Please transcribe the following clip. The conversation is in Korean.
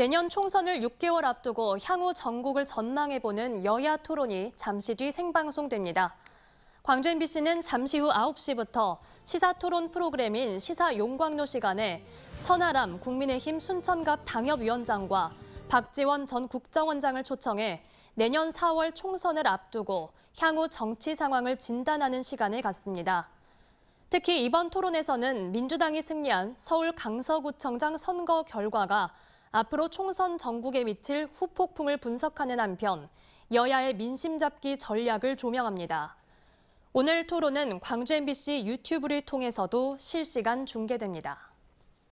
내년 총선을 6개월 앞두고 향후 전국을 전망해보는 여야 토론이 잠시 뒤 생방송됩니다. 광주 MBC는 잠시 후 9시부터 시사 토론 프로그램인 시사 용광로 시간에 천하람 국민의힘 순천갑 당협위원장과 박지원 전 국정원장을 초청해 내년 4월 총선을 앞두고 향후 정치 상황을 진단하는 시간을 갖습니다. 특히 이번 토론에서는 민주당이 승리한 서울 강서구청장 선거 결과가 앞으로 총선 전국에 미칠 후폭풍을 분석하는 한편 여야의 민심 잡기 전략을 조명합니다. 오늘 토론은 광주 MBC 유튜브를 통해서도 실시간 중계됩니다.